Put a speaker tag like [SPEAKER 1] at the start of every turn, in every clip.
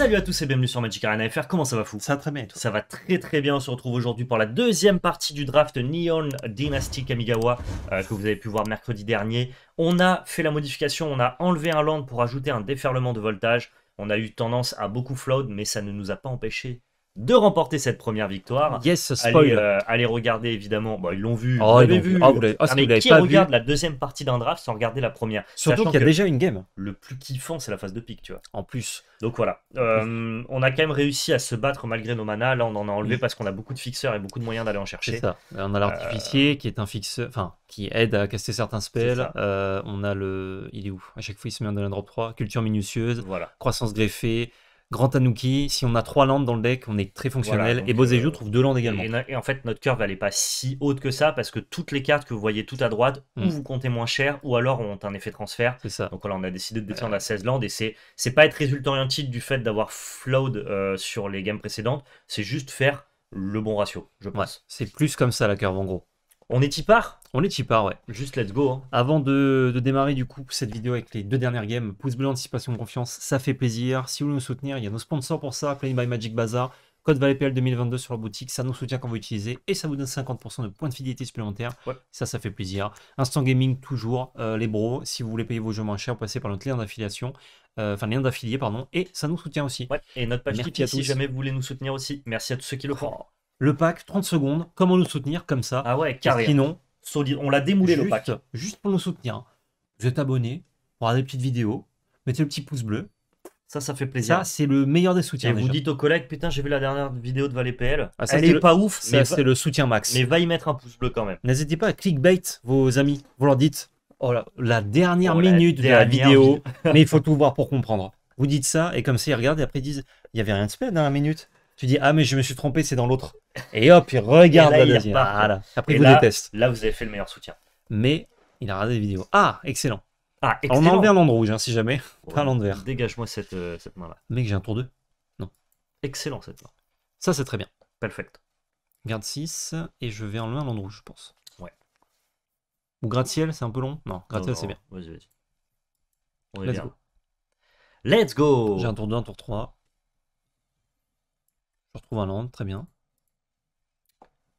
[SPEAKER 1] Salut à tous et bienvenue sur Magic Arena FR, comment ça va fou Ça va très bien Ça va très très bien, on se retrouve aujourd'hui pour la deuxième partie du draft Neon Dynastic Amigawa euh, que vous avez pu voir mercredi dernier. On a fait la modification, on a enlevé un land pour ajouter un déferlement de voltage. On a eu tendance à beaucoup flood mais ça ne nous a pas empêché de remporter cette première victoire. Yes, spoil. Euh, allez, regarder évidemment. Bon, ils l'ont vu. Oh, ils l'ont vu. ah, ah mais qui pas regarde la deuxième partie d'un draft sans regarder la première Surtout qu'il y a déjà une game. Le plus kiffant, c'est la phase de pique, tu vois. En plus. Donc voilà. Euh, on a quand même réussi à se battre malgré nos manas. Là, on en a enlevé parce qu'on a beaucoup de fixeurs et beaucoup de moyens d'aller en chercher. C'est ça. Euh, on a l'artificier qui est un fixeur, enfin, qui aide à casser certains spells. on a le. Il est où À chaque fois, il se met en drop 3. Culture minutieuse. Voilà. Croissance greffée. Grand Tanuki, si on a trois landes dans le deck, on est très fonctionnel. et Bozeju euh, trouve deux landes également. Et, en fait, notre curve, elle n'est pas si haute que ça, parce que toutes les cartes que vous voyez tout à droite, ou hmm. vous comptez moins cher, ou alors ont un effet transfert. C'est ça. Donc là, on a décidé de descendre à 16 landes, et c'est, c'est pas être résultant orienté du fait d'avoir flowed euh, sur les games précédentes, c'est juste faire le bon ratio, je pense. c'est plus comme ça la curve en gros. On est y part on est cheapard, ouais. Juste let's go. Hein. Avant de, démarrer du coup cette vidéo avec les deux dernières games, pouce bleu, anticipation, confiance, ça fait plaisir. Si vous voulez nous soutenir, il y a nos sponsors pour ça, Play by Magic Bazaar, code PL 2022 sur la boutique, ça nous soutient quand vous utilisez et ça vous donne 50% de points de fidélité supplémentaires. Ça, ça fait plaisir. Instant Gaming, toujours, euh, les bros, si vous voulez payer vos jeux moins chers, passez par notre lien d'affiliation euh, enfin lien d'affilié pardon, et ça nous soutient aussi. et notre page si jamais vous voulez nous soutenir aussi. Merci à tous ceux qui le font. Le pack, 30 secondes, comment nous soutenir comme ça Ah ouais, carrément. Sinon, on l'a démoulé le pack. Juste pour nous soutenir, hein. vous êtes abonné, regardez des petites vidéos, mettez le petit pouce bleu. Ça, ça fait plaisir. Ça, c'est le meilleur des soutiens. Et vous dites aux collègues, putain, j'ai vu la dernière vidéo de Valet PL. Ah, Elle est, pas ouf, c'est le soutien max. Mais va y mettre un pouce bleu quand même. N'hésitez pas à clickbait vos amis. Vous leur dites, oh là, la dernière oh, minute de la vidéo, mais il faut tout voir pour comprendre. Vous dites ça, et comme ça, ils regardent, et après ils disent, il n'y avait rien de spécial, dans la minute tu dis ah mais je me suis trompé, c'est dans l'autre. Et hop, il regarde la deuxième. Après, vous déteste. Là, vous avez fait le meilleur soutien. Mais il a regardé des vidéos. Ah, excellent. Ah, On enlevait un land rouge, hein, si jamais. un vert. Dégage-moi cette, euh, cette main-là. Mec, j'ai un tour 2. Non. Excellent cette main. Ça, c'est très bien. Perfect. Garde 6, et je vais enlever un land rouge, je pense. Ouais. Ou gratte-ciel, c'est un peu long Non, gratte-ciel, c'est bien. Vas-y, vas-y. On est Let's Go. Let's go J'ai un tour 2, un tour 3. Je retrouve un land, très bien.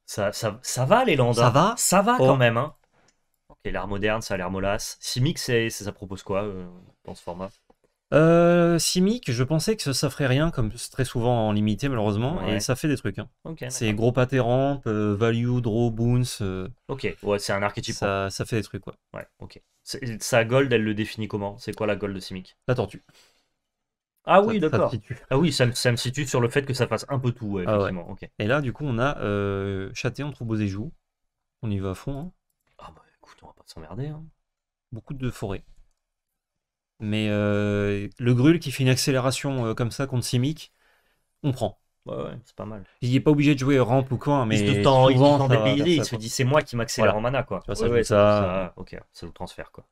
[SPEAKER 1] Ça, ça, ça va les lands. Ça hein. va Ça va quand oh. même. Hein. Ok, l'art moderne, ça a l'air molasse. Simic, ça, ça propose quoi euh, dans ce format euh, Simic, je pensais que ça ferait rien, comme très souvent en limité, malheureusement, et ça fait des trucs. Hein. c'est gros pâté ramp, euh, value, draw, boons. ok, ouais, c'est un archétype. Ça, ça, fait des trucs, quoi. Ouais, ok. Sa gold, elle le définit comment C'est quoi la gold de Simic La tortue. Ah, ah oui, d'accord. Ah oui, ça me, situe sur le fait que ça fasse un peu tout, ah effectivement. Et là, du coup, on a Châté entre beaux et joues On y va à fond. Hein. Ah bah écoute, on va pas s'emmerder. Hein. Beaucoup de forêt Mais euh, le Grul qui fait une accélération euh, comme ça contre Simic, on prend. Ouais, ouais, c'est pas mal. Il est pas obligé de jouer ramp ou quoi mais. Il se dit c'est moi qui m'accélère en mana, quoi. ça, ouais, ah, Ok, ça le transfère, quoi.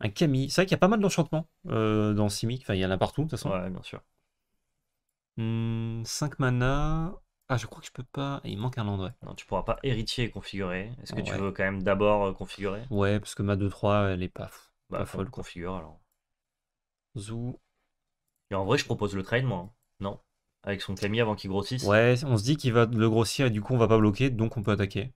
[SPEAKER 1] Un Camille. C'est vrai qu'il y a pas mal d'enchantements euh, dans Simic. Enfin, il y en a partout, de toute façon. Ouais, bien sûr. 5 hmm, mana. Ah, je crois que je peux pas. Il manque un endroit. Non, tu pourras pas héritier et configurer. Est-ce que tu veux quand même d'abord euh, configurer Ouais, parce que ma 2-3, elle est pas, bah, faut le configure alors. Zou. Et en vrai, je propose le trade, moi. Hein. Non Avec son Camille avant qu'il grossisse Ouais, on se dit qu'il va le grossir et du coup, on va pas bloquer, donc on peut attaquer.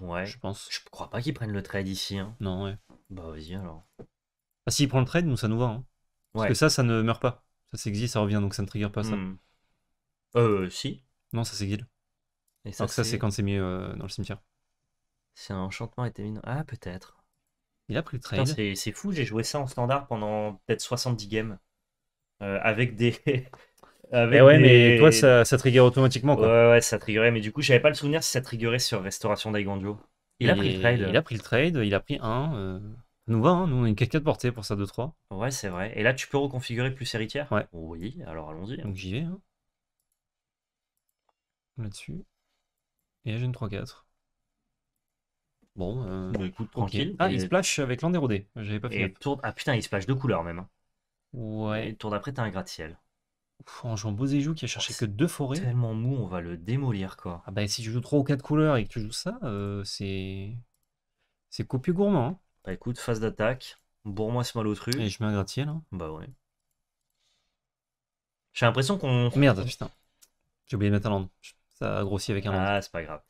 [SPEAKER 1] Ouais. Je pense. Je crois pas qu'il prenne le trade ici. Hein. Non, ouais. Bah vas-y alors. Ah il prend le trade, nous ça nous va. Hein. Parce que ça, ça ne meurt pas. Ça s'exile, ça revient, donc ça ne trigger pas ça. Hmm. Euh, si. Non, ça s'exile. Et ça, c'est quand c'est mis euh, dans le cimetière. C'est un enchantement était Ah, peut-être. Il a pris le trade. C'est fou, j'ai joué ça en standard pendant peut-être 70 games. Euh, avec des. avec eh ouais, mais toi, ça, ça trigger automatiquement. Quoi. Ouais, ouais, ça triggerait. Mais du coup, j'avais pas le souvenir si ça triggerait sur Restauration d'Aigandio Il, a pris le trade. Il a pris le trade, il a pris un. Euh, nous hein, nous on a une 4 4 portée pour ça 2-3. Ouais, c'est vrai. Et là, tu peux reconfigurer plus héritière Ouais. Oui, alors allons-y. Hein. Donc j'y vais. Hein. Là-dessus. Et là, j'ai une 3-4. Bon, euh, bah, tranquille. Ah, il il splash avec l'endérodé. J'avais Ah putain, il splash deux couleurs même. Ouais. Et tour d'après, t'as un gratte-ciel. En jouant Bozéjou qui a cherché oh, que deux forêts. Tellement mou, on va le démolir quoi. Ah bah si tu joues 3 ou 4 couleurs et que tu joues ça, euh, c'est. C'est copieux gourmand. Hein. Bah écoute, phase d'attaque. Bourre-moi ce malotru. Et je mets un gratte-ciel. Hein. Bah ouais. J'ai l'impression qu'on. Merde, putain. J'ai oublié de mettre un land. Ça a grossi avec un land. Ah, c'est pas grave.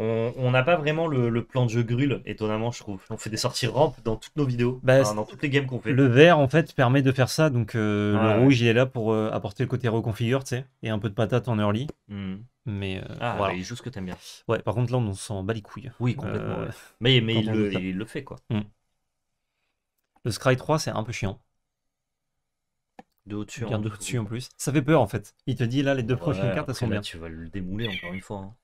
[SPEAKER 1] On n'a pas vraiment le, plan de jeu grul, étonnamment, je trouve. On fait des sorties rampes dans toutes nos vidéos, bah, dans toutes les games qu'on fait. Le vert, en fait, permet de faire ça. Donc, euh, le rouge, il est là pour euh, apporter le côté reconfigure, tu sais, et un peu de patate en early. Hmm. Mais euh, ah, voilà. Bah, il joue ce que t'aimes bien. Ouais, par contre, là, on s'en bat les Oui, complètement. Mais, mais il, le, fait, quoi. Hmm. Le Scry 3, c'est un peu chiant. Hein. De au-dessus. en plus. Ça fait peur en fait. Il te dit là, les deux prochaines cartes, elles sont bien. Tu vas le démouler encore une fois. Hein.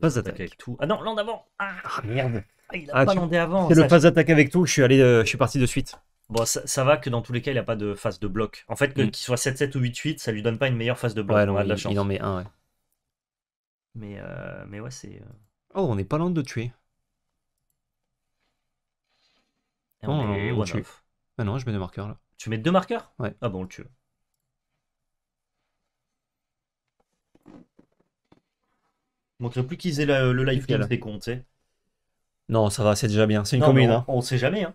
[SPEAKER 1] Phase d'attaque avec tout. Ah non, l'an d'avant ah, ah merde ah, Il a ah, pas landé avant. C'est le phase d'attaque avec tout, je suis, allé, euh, je suis parti de suite. Bon, ça, va que dans tous les cas, il a pas de phase de bloc. En fait, mm. qu'il soit 7-7 ou 8-8, ça lui donne pas une meilleure phase de bloc. Ouais, il, en met un, ouais. Mais, euh, mais ouais, c'est. Euh, oh, on n'est pas loin de tuer. Et oh, ah non, je mets deux marqueurs là. Tu mets deux marqueurs Ouais. Ah bon, on le tue. ne plus qu'ils aient le life des comptes, Non, ça va, c'est déjà bien. C'est une commune, On, ne sait jamais, hein.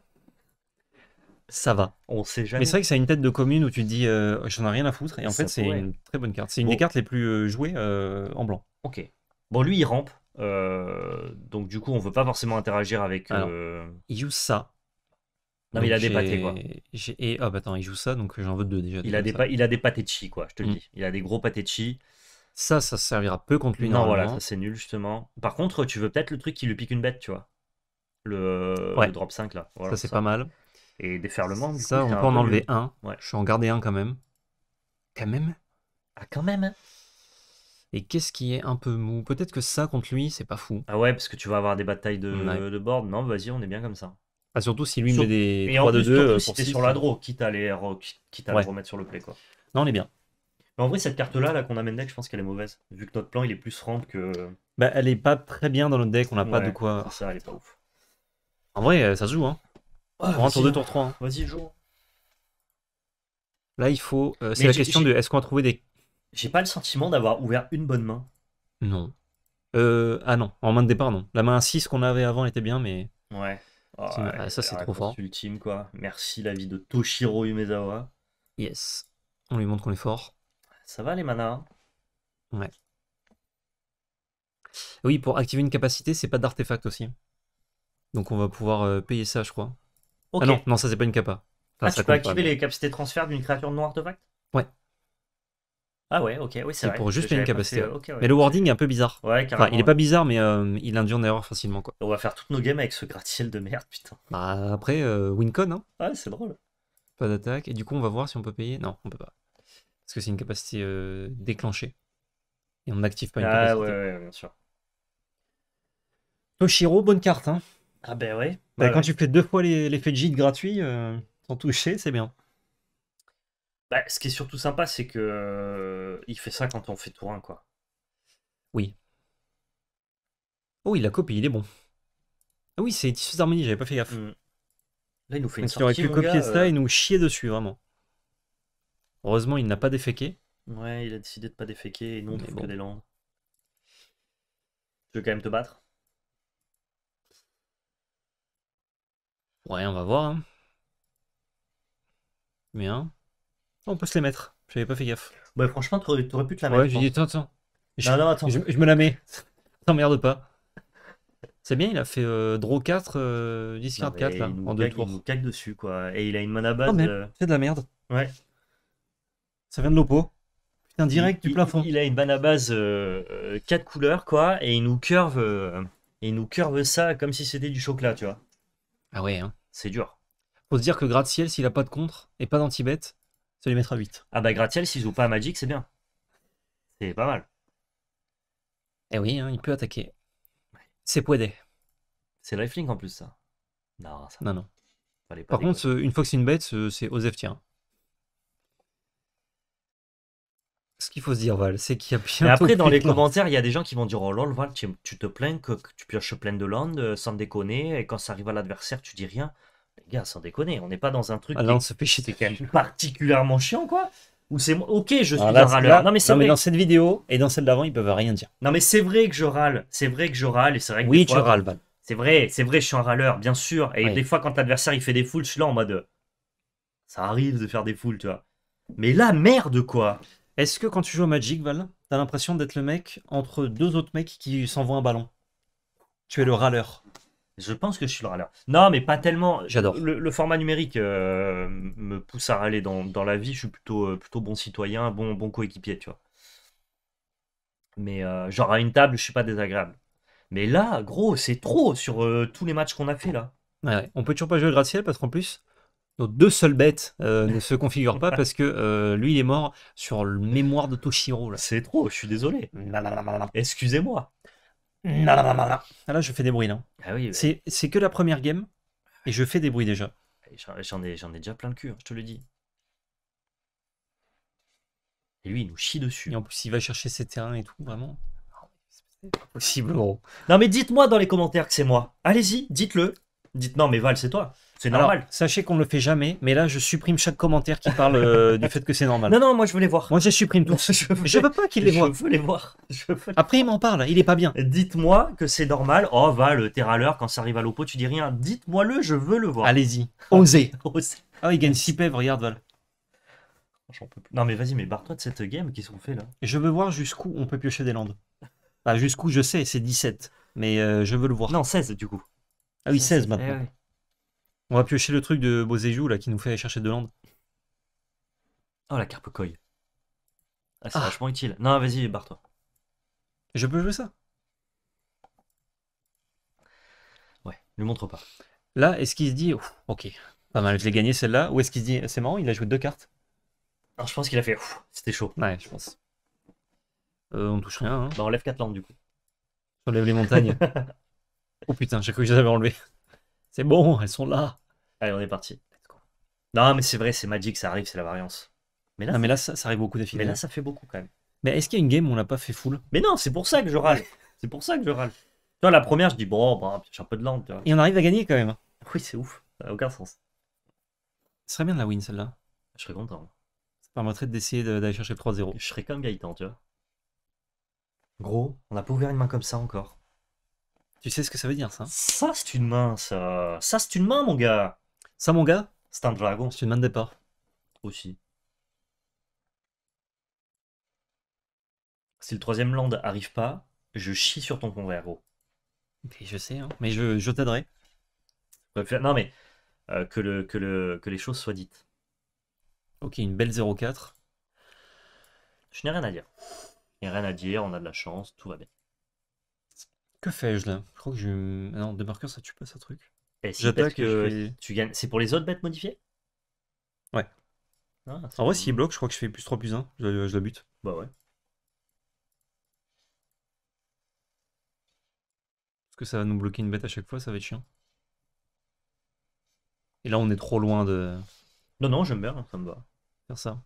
[SPEAKER 1] Ça va. On sait jamais. Mais c'est vrai que c'est une tête de commune où tu dis euh, j'en ai rien à foutre. Et en fait, c'est une très bonne carte. C'est une des cartes les plus euh, jouées euh, en blanc. Ok. Bon, lui, il rampe. donc, du coup, on veut pas forcément interagir avec. il Use ça non, mais il a des pâtés, quoi. Et attends, il joue ça, donc j'en veux deux déjà. Il a, des il a des pâtés de chi, quoi, je te le mm. dis. Il a des gros pâtés de Ça, ça servira peu contre lui. Non, voilà, ça c'est nul, justement. Par contre, tu veux peut-être le truc qui lui pique une bête, tu vois. Le, drop 5, là. ça, c'est pas mal. Et déferlement. ça, on peut en enlever un. Je suis en garder un quand même. Quand même Ah, quand même hein. Et qu'est-ce qui est un peu mou Peut-être que ça contre lui, c'est pas fou. Ah ouais, parce que tu vas avoir des batailles de, de board. Non, vas-y, on est bien comme ça. Ah, surtout si lui met des 3-2-2. Euh, sur la draw, quitte à, les quitte à remettre sur le play. Quoi. Non, on est bien. Mais en vrai, cette carte-là -là, qu'on amène deck, je pense qu'elle est mauvaise. Vu que notre plan, il est plus rampe que. Bah, elle est pas très bien dans notre deck, on n'a pas de quoi. Ça, elle est pas ouf. En vrai, euh, ça se joue, hein. on rentre tour 2, 3. Vas-y, joue. Là, il faut. Euh, c'est la question de est-ce qu'on a trouvé des. J'ai pas le sentiment d'avoir ouvert une bonne main. Non. ah non, en main de départ, non. La main 6 qu'on avait avant était bien, mais. Ouais. Ah ah, ça, c'est trop fort. Ultime, quoi. Merci la vie de Toshiro Umezawa. Yes. On lui montre qu'on est fort. Ça va, les manas Ouais. Oui, pour activer une capacité, c'est pas d'artefact aussi. Donc on va pouvoir euh, payer ça, je crois. Ah non, non ça c'est pas une capa. ah, ça tu peux activer les capacités de transfert d'une créature non artefact Ouais. Ah ouais, ok, oui, c'est vrai. pour juste une capacité. mais le wording est un peu bizarre. Ouais, il est pas bizarre, mais euh, il induit en erreur facilement. Quoi. On va faire toutes nos games avec ce gratte-ciel de merde, putain. Bah, après, euh, Wincon, hein. Ouais, c'est drôle. Pas d'attaque, et du coup, on va voir si on peut payer. Non, on peut pas. Parce que c'est une capacité euh, déclenchée. Et on n'active pas une ah capacité. Ah ouais, bien sûr. Toshiro, bonne carte, hein. Ah ben ouais. Bah, quand tu fais deux fois l'effet de gîte gratuit, sans toucher, c'est bien. Bah, ce qui est surtout sympa, c'est que euh, il fait ça quand on fait tour 1, quoi. Oui. Oh, il a copié, il est bon. Ah oui, c'est Tissus d'Harmonie, j'avais pas fait gaffe. Mm. Là, il nous fait une sortie, Il aurait pu copier ça euh. et nous chier dessus, vraiment. Heureusement, il n'a pas déféqué. Ouais, il a décidé de pas déféquer et non de bon. que des landes. Je veux quand même te battre Ouais, on va voir. Hein. Bien. Mais on peut se les mettre. J'avais pas fait gaffe. Bah, franchement, t'aurais, aurais pu te la mettre. Ouais, j'ai attends, hein. attends. Je, non, attends. Je, me la mets. T'emmerdes pas. C'est bien, il a fait euh, draw 4, discard 4 là, en deux tours. Il nous dessus quoi. Et il a une mana base. Euh, c'est de la merde. Ouais. Ça vient de l'oppo Putain, direct du plafond. Il, il, a une mana base 4 euh, couleurs quoi. Et il nous curve, et il nous curve ça comme si c'était du chocolat, tu vois. Ah ouais. Hein. C'est dur. Faut se dire que Gratte-Ciel, s'il a pas de contre et pas d'anti-bête, ça les mettre à 8. Ah bah Gratiel, s'ils jouent pas à Magic, c'est bien. C'est pas mal. Eh oui, hein, il peut attaquer. C'est poédé. C'est lifelink en plus, ça. Non, ça. Non, Par contre, euh, une fois que c'est une bête, euh, c'est Osef tiens. Ce qu'il faut se dire, Val, c'est qu'il y a bien. Mais après, dans les commentaires, il y a des gens qui vont dire Oh lol, Val, tu, te plains que, tu pioches plein de land euh, sans déconner, et quand ça arrive à l'adversaire, tu dis rien gars, sans déconner, on n'est pas dans un truc. Ah particulièrement chiant, quoi. Ou c'est ok, je suis ah, un râleur. Non, mais, dans cette vidéo et dans celle d'avant, ils peuvent rien dire. Non, mais c'est vrai que je râle. C'est vrai que je râle et c'est vrai que. Oui, tu râles, Val. C'est vrai, c'est vrai, je suis un râleur, bien sûr. Et des fois, quand l'adversaire il fait des foules, je suis là en mode. Ça arrive de faire des foules, tu vois. Mais la merde, quoi. Est-ce que quand tu joues au Magic, Val, t'as l'impression d'être le mec entre deux autres mecs qui s'envoient un ballon Tu es le râleur. Je pense que je suis le râleur. Non, mais pas tellement. J'adore. Le, format numérique euh, me pousse à râler dans, la vie. Je suis plutôt, euh, plutôt bon citoyen, bon, bon coéquipier, tu vois. Mais euh, genre à une table, je suis pas désagréable. Mais là, gros, c'est trop sur tous les matchs qu'on a fait là. On ne On peut toujours pas jouer gratte-ciel parce qu'en plus, nos deux seules bêtes ne se configurent pas parce que lui, il est mort sur le mémoire de Toshiro. C'est trop, je suis désolé. Excusez-moi. Ah Là, je fais des bruits, non ah oui, C'est que la première game, et je fais des bruits déjà. J'en ai, ai déjà plein le cul, hein, je te le dis. Et lui, il nous chie dessus. Et en plus, il va chercher ses terrains et tout, vraiment. Ah, c'est pas possible, gros. Non, mais dites-moi dans les commentaires que c'est moi. Allez-y, dites-le. Dites non, mais Val, c'est toi. C'est normal. sachez qu'on ne le fait jamais, mais là, je supprime chaque commentaire qui parle euh, du fait que c'est normal. Non, non, moi, je veux les voir. Moi, je supprime tout. je, veux... je veux pas qu'il les voient. Je veux les voir. Après, il m'en parle, il est pas bien. Dites-moi que c'est normal. Oh, va, le terre quand ça arrive à l'opo, tu dis rien. Dites-moi-le, je veux le voir. Allez-y. Osez. Osez. Ah, il gagne 6 pèves, regarde, Val. Non, mais vas-y, mais barre-toi de cette game, qu'ils sont fait là Je veux voir jusqu'où on peut piocher des landes. Bah jusqu'où je sais, c'est 17. Mais euh, je veux le voir. Non, 16 du coup. Ah oui, 16, maintenant. Eh on va piocher le truc de Bozéjou là qui nous fait aller chercher de l'Ande. Oh la carpe coy. Ah, c'est ah. vachement utile. Non, vas-y, barre-toi. Je peux jouer ça Ouais, ne montre pas. Là, est-ce qu'il se dit, ok, pas mal, je l'ai gagné celle-là, ou est-ce qu'il se dit, c'est marrant, il a joué deux cartes Alors, je pense qu'il a fait, c'était chaud. Ouais, je pense. Euh, on touche rien. Hein. Bah, on enlève 4 landes du coup. On enlève les montagnes. oh putain, j'ai cru que j'avais enlevé. C'est bon, elles sont là. Allez, on est parti. Non, mais c'est vrai, c'est Magic, ça arrive, c'est la variance. Mais là, non, ah, mais là ça, arrive beaucoup d'affilée. Mais là, hein. ça fait beaucoup quand même. Mais est-ce qu'il y a une game où on l'a pas fait full Mais non, c'est pour ça que je râle. c'est pour ça que je râle. Tu la première, je dis bon, bah, j'ai un peu de vois. Et on arrive à gagner quand même. Hein. Oui, c'est ouf. Ça n'a aucun sens. Ce serait bien de la win celle-là. Je serais content. Ça permettrait d'essayer d'aller chercher le 3-0. Je serais comme Gaëtan, tu vois. Gros, on n'a pas ouvert une main comme ça encore. Tu sais ce que ça veut dire, ça Ça, c'est une main, ça. Ça, c'est une main, mon gars. Ça, mon gars C'est un dragon. C'est une main de départ. Aussi. Si le troisième land arrive pas, je chie sur ton convert, gros. je sais, hein. mais je, t'aiderai. Non, mais euh, que, les choses soient dites. Ok, une belle 04. Je n'ai rien à dire. Il n'y a rien à dire, on a de la chance, tout va bien. Que fais-je là Je crois que je. Ah non, non, marqueurs, ça tue pas ça truc. Eh, J'attaque. Euh, tu gagnes. C'est pour les autres bêtes modifiées Ouais. Ah, en vrai, s'il bloque, je crois que je fais plus 3 plus 1. Je, le bute. Bah ouais. Est-ce que ça va nous bloquer une bête à chaque fois, ça va être chiant. Et là, on est trop loin de. Non, non, je meurs, hein, ça me va. Faire ça.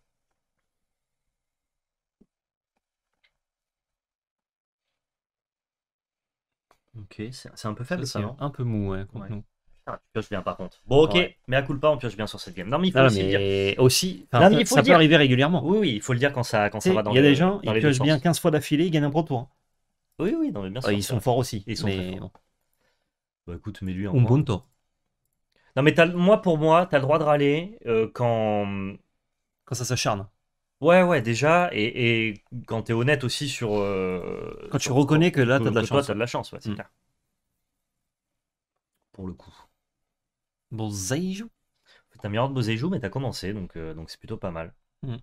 [SPEAKER 1] Ok, c'est un peu faible ça, non Un peu mou, ouais, contre nous. Ah, tu pioches bien par contre. Bon, ok, mais à coup de pas, on pioche bien sur cette game. Non, mais il faut aussi le dire. Aussi, non, mais il faut ça peut arriver régulièrement. Oui, oui, il faut le dire quand ça, quand ça va dans Il y a des gens, ils piochent bien 15 fois d'affilée, ils gagnent un gros tour. Hein. Oui, oui, non, mais bien euh, sûr. ils sont forts aussi. Ils sont très forts. Bah écoute, mets-lui un. bon temps. Non, mais moi, pour moi, t'as le droit de râler euh, quand. Quand ça s'acharne. Ouais, ouais, déjà, et, et quand t'es honnête aussi sur. Euh, quand tu reconnais que là, t'as de la chance. t'as de la chance, ouais, c'est mm. clair. Pour le coup. Bon, Zaijou. T'as mis ordre Boseijou, mais t'as commencé, donc euh, donc c'est plutôt pas mal. Mm.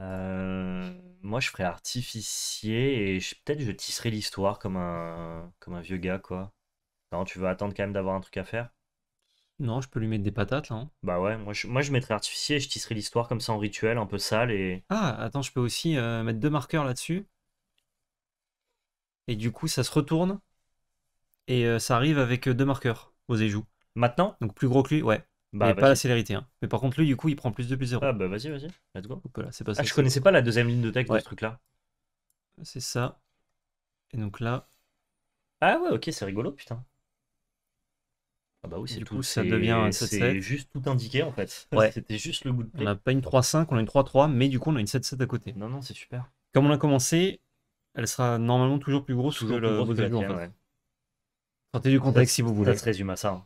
[SPEAKER 1] Euh, moi, je ferais artificier et peut-être je tisserais l'histoire comme un comme un vieux gars, quoi. Non, tu veux attendre quand même d'avoir un truc à faire? Non, je peux lui mettre des patates là. Hein. Bah ouais, moi je, moi je mettrais artificier et je tisserais l'histoire comme ça en rituel, un peu sale et. Ah, attends, je peux aussi euh, mettre deux marqueurs là-dessus. Et du coup, ça se retourne. Et euh, ça arrive avec euh, deux marqueurs aux éjoues. Maintenant Donc plus gros que lui, ouais. Bah, pas la célérité. Hein. Mais par contre, lui, du coup, il prend plus de plus 0. Ah bah vas-y, vas-y, let's go. c'est pas ah, ça. je connaissais pas la deuxième ligne de texte de ce truc-là. C'est ça. Et donc là, Ah ouais, ok, c'est rigolo, putain. Ah bah oui, c'est tout. Coup, ça devient 7 C'est juste tout indiqué en fait. Ouais. C'était juste le de On n'a pas une 3-5, on a une 3-3, mais du coup on a une 7-7 à côté. Non, non, c'est super. Comme on a commencé, elle sera normalement toujours plus grosse toujours que le Sortez du contexte si vous voulez. Ça se résume à ça.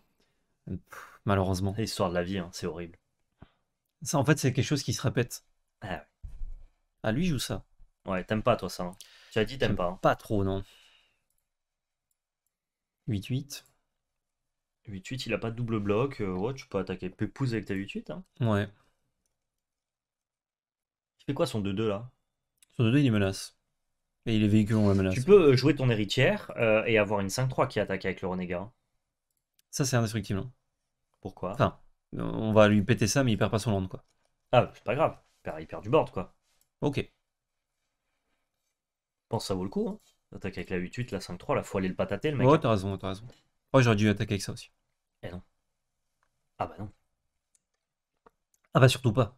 [SPEAKER 1] malheureusement. L'histoire de la vie, hein, c'est horrible. Ça en fait, c'est quelque chose qui se répète. Ah, ah lui joue ça. Ouais, t'aimes pas toi ça. Hein. Tu as dit t'aimes pas. Hein. Pas trop, non. 8-8. 8-8, il a pas de double bloc. Euh, ouais, tu peux attaquer Pépouze avec ta 8-8. Hein. Ouais. Tu fais quoi son 2-2 là Son 2-2, il est menace. Et il est véhicule la menace. Tu peux euh, jouer ton héritière euh, et avoir une 5-3 qui attaque avec le renégat. Ça, c'est indestructible. Hein. Pourquoi Enfin, on va lui péter ça, mais il perd pas son land quoi. Ah, c'est pas grave. Il perd, du board quoi. Ok. Je pense que ça vaut le coup. Hein. Attaque avec la 8-8, la 5-3, la faut aller le patater le mec. Ouais, t'as raison, t'as raison. Ouais, j'aurais dû attaquer avec ça aussi. Eh non. Ah bah non. Ah bah surtout pas.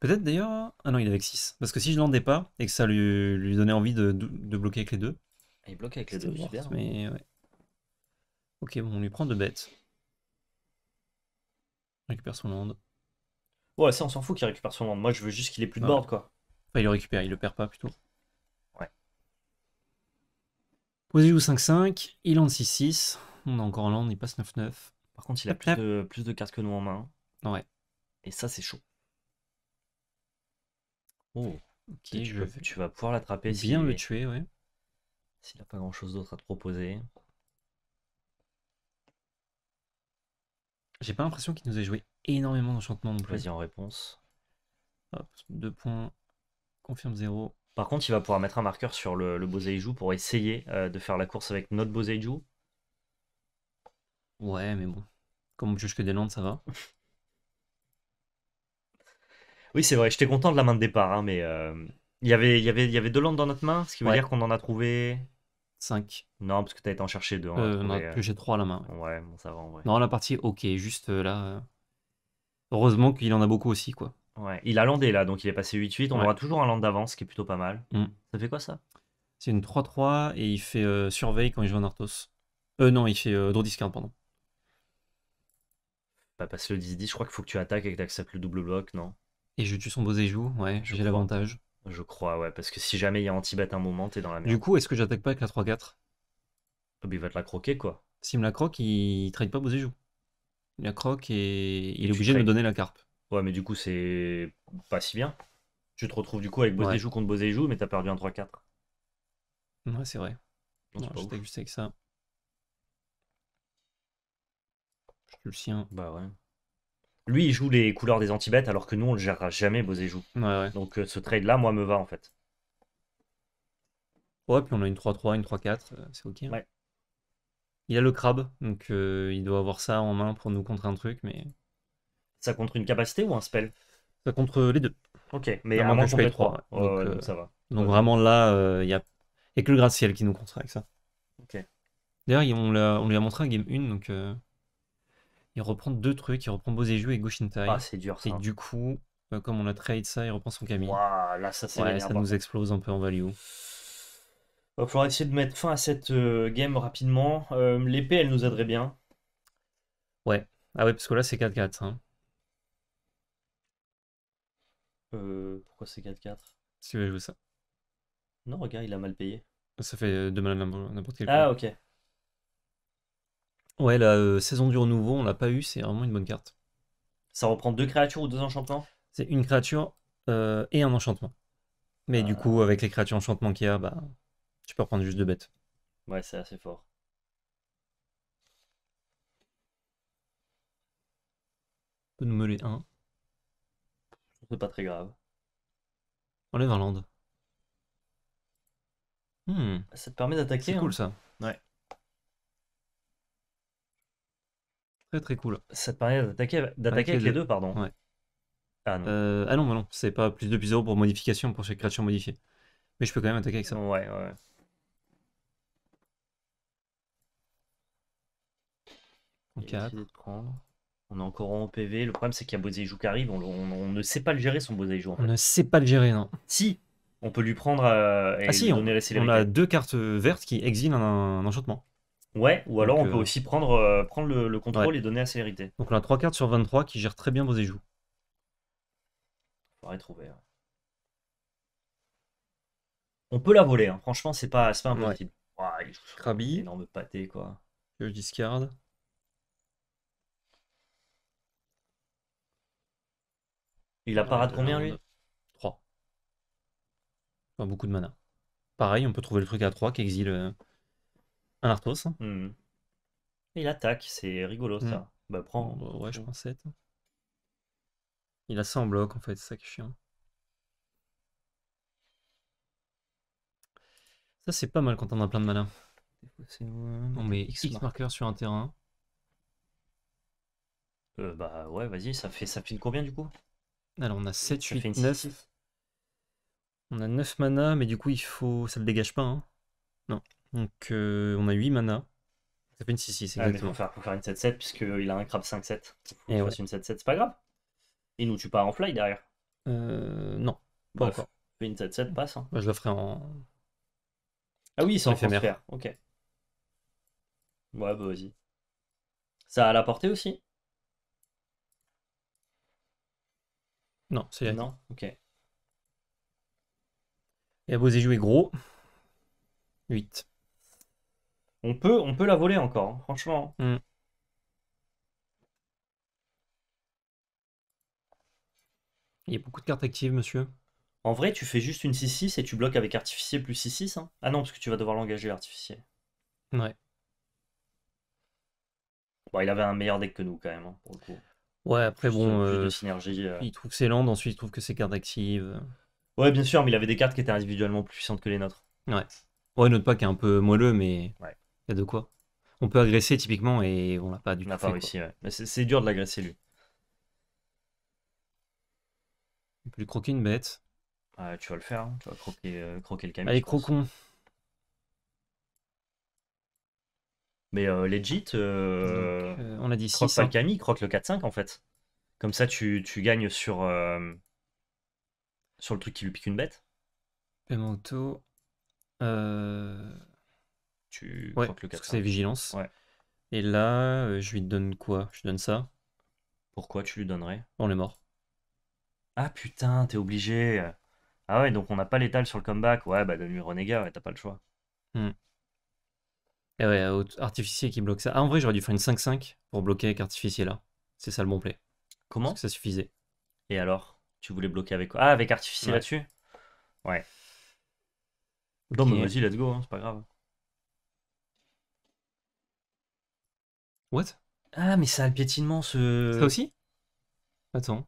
[SPEAKER 1] Peut-être d'ailleurs... Ah non, il est avec 6. Parce que si je l'endais pas, et que ça lui, lui donnait envie de, bloquer avec les deux... Ah, il bloque avec les deux, hein. Mais Ok, bon, on lui prend deux bêtes. récupère son land. Ouais, ça, on s'en fout qu'il récupère son monde. Moi, je veux juste qu'il ait plus de board, quoi. Enfin, il le récupère, il le perd pas, plutôt. Ouais. Posez-vous 5-5, il en 6-6. On est encore en on il passe 9-9. Par contre, il a plus de, plus de, cartes que nous en main. Ouais. Et ça, c'est chaud. Oh, tu vas pouvoir l'attraper. Bien le tuer, ouais. S'il n'a pas grand chose d'autre à te proposer. J'ai pas l'impression qu'il nous ait joué énormément d'enchantements de Vas-y en réponse. Hop, points, confirme 0. Par contre, il va pouvoir mettre un marqueur sur le, le joue pour essayer euh, de faire la course avec notre Boseiju. Ouais, mais bon. Comme on juge que des landes ça va. Oui, c'est vrai, j'étais content de la main de départ, hein, mais euh, il y avait, y avait, y avait deux landes dans notre main, ce qui veut dire qu'on en a trouvé 5. Non, parce que t'as été en chercher deux. Hein, euh, on j'ai 3 à la main. ouais. bon, ça va en Non, la partie, ok, juste euh, là. Heureusement qu'il en a beaucoup aussi, quoi. Ouais, il a landé là, donc il est passé 8-8. On aura toujours un land d'avance, ce qui est plutôt pas mal. Mm. Ça fait quoi ça C'est une 3-3 et il fait surveille quand il joue en Arthos. Euh, non, il fait euh, draw discard, pardon pas bah, passer le 10-10, je crois qu'il faut que tu attaques et que tu acceptes le double bloc, non Et je tue son beau joue, ouais, j'ai l'avantage. Je crois, ouais, parce que si jamais il y a anti à un moment, t'es dans la merde. Du coup, est-ce que j'attaque pas avec la 3-4 ah, bah, Il va te la croquer, quoi. S'il me la croque, il, ne trade pas beau joue. Il la croque et il est obligé de me donner la carpe. Ouais, mais du coup, c'est pas si bien. Tu te retrouves du coup avec et contre joue mais t'as perdu un 3-4. Ouais, c'est vrai. Non, j'étais juste avec ça. le sien Bah ouais. Lui, il joue les couleurs des antibêtes alors que nous, on le gérera jamais, Bosé joue. Ouais, ouais. Donc euh, ce trade-là, moi, me va en fait. Ouais, puis on a une 3-3, une 3-4, euh, c'est ok. Hein. Ouais. Il a le crabe, donc euh, il doit avoir ça en main pour nous contre un truc, mais. Ça contre une capacité ou un spell Ça contre les deux. Ok, mais à moins que je paye 3. donc, ça va. Donc vraiment là, il y a... que le gratte-ciel qui nous contre avec ça. Ok. D'ailleurs, on, lui a montré un Game 1, donc il reprend deux trucs, il reprend Boseju et Goshintai. Ah, c'est dur ça. Et du coup, euh, comme on a trade ça, il reprend son Camille. Waouh, là ça c'est Ça nous hein. explose un peu en value. Il va essayer de mettre fin à cette euh, game rapidement. Euh, l'épée, elle nous aiderait bien. Ouais. Ah ouais, parce que là c'est 4-4. Hein. pourquoi c'est 4-4 Si tu veux jouer ça. Non, regarde, il a mal payé. Ça fait de mal n'importe quel. Ah, ok. Ouais, la euh, saison du renouveau, on l'a pas eu, c'est vraiment une bonne carte. Ça reprend deux créatures ou deux enchantements C'est une créature euh, et un enchantement. Mais du ah. coup, avec les créatures enchantement qu'il y a, bah, tu peux reprendre juste deux bêtes. Ouais, c'est assez fort. On peut nous meuler un. C'est pas très grave. Oh, Enlève un land. Hmm. Ça te permet d'attaquer. C'est cool hein ça. Ouais. très cool. Ça te permet d'attaquer avec les deux, pardon. Ah non. non, euh, non, c'est pas plus de plus 0 pour modification pour chaque créature modifiée. Mais je peux quand même attaquer avec ça. Ouais, On, est encore en PV. Le problème, c'est qu'il y a Bozaïjou qui arrive. On, ne sait pas le gérer, son Bozaïjou. En On ne sait pas le gérer, non. Si, on peut lui prendre euh, et ah, si, on, a deux cartes vertes qui exilent un enchantement. Ouais, ou alors on peut euh, aussi prendre, euh, prendre le, contrôle et donner la célérité. Donc on a 3 cartes sur 23 qui gèrent très bien vos éjoues. Faudrait trouver. On peut la voler, hein. franchement, c'est pas, pas impossible. il énorme pâté, quoi. je discarde. Il a euh, parade combien, lui 3. Pas beaucoup de mana. Pareil, on peut trouver le truc à 3 qui exile un Arthos. Hmm. Il attaque, c'est rigolo ça. Hmm. Bah prends. Bah, ouais, je prends 7. Il a ça en bloc en fait, c'est ça qui est chiant. Ça c'est pas mal quand on a plein de mana. Euh, on met X, X marqueur sur un terrain. Euh, bah ouais, vas-y, ça fait, ça fait combien du coup Alors on a 7, ça 8, 9. On a 9 mana, mais du coup il faut. Ça le dégage pas, hein Non. Donc euh, on a 8 mana. Ça fait une 6-6, ah, exactement. Ah, faut, faire, faut, faire, une 7-7 puisqu'il a un crabe 5-7. Et ouais. une 7-7, c'est pas grave. Il nous tue pas en fly derrière. Euh, non, Bon. Bref. Une 7-7 passe. Hein. Bah, je le ferai en. Ah oui, fait faire. Ok. Ouais, bah vas-y. Ça a la portée aussi Non, c'est Non, ok. Et avez joué gros. 8 on peut, on peut la voler encore, hein, franchement. Mm. Il y a beaucoup de cartes actives, monsieur. En vrai, tu fais juste une 6-6 et tu bloques avec artificier plus 6-6. Hein. Ah non, parce que tu vas devoir l'engager, l'artificier. Ouais. Bon, il avait un meilleur deck que nous, quand même, hein, pour le coup. Ouais, après, bon. Euh, euh. Il trouve que c'est land, ensuite il trouve que c'est cartes actives. Ouais, bien sûr, mais il avait des cartes qui étaient individuellement plus puissantes que les nôtres. Ouais. Ouais, notre pack est un peu moelleux, mais. Ouais de quoi. On peut agresser typiquement et on l'a pas du tout. pas réussi, Mais c'est dur de l'agresser lui. Il peut lui croquer une bête. tu vas le faire, hein. tu vas croquer, euh, croquer le camion. Allez, croquons. Mais euh, legit, euh, on a dit croque 6, pas hein. Camille, croque le 4-5 en fait. Comme ça, tu, tu gagnes sur, sur le truc qui lui pique une bête. Paiement auto. Euh tu ouais, le Parce c'est vigilance. Et là, euh, je lui donne quoi Je lui donne ça. Pourquoi tu lui donnerais On est mort. Ah putain, t'es obligé. Ah ouais, donc on n'a pas l'étale sur le comeback. Ouais, bah donne-lui Renégat, ouais, t'as pas le choix. Hmm. Et ouais, euh, artificier qui bloque ça. Ah, en vrai, j'aurais dû faire une 5-5 pour bloquer avec artificier là. C'est ça le bon play. Comment Parce que ça suffisait. Et alors Tu voulais bloquer avec quoi Ah, avec artificier là-dessus Ouais. Non, mais vas-y, let's go, hein, c'est pas grave. What Ah, mais ça a le piétinement, ce. Ça aussi Attends.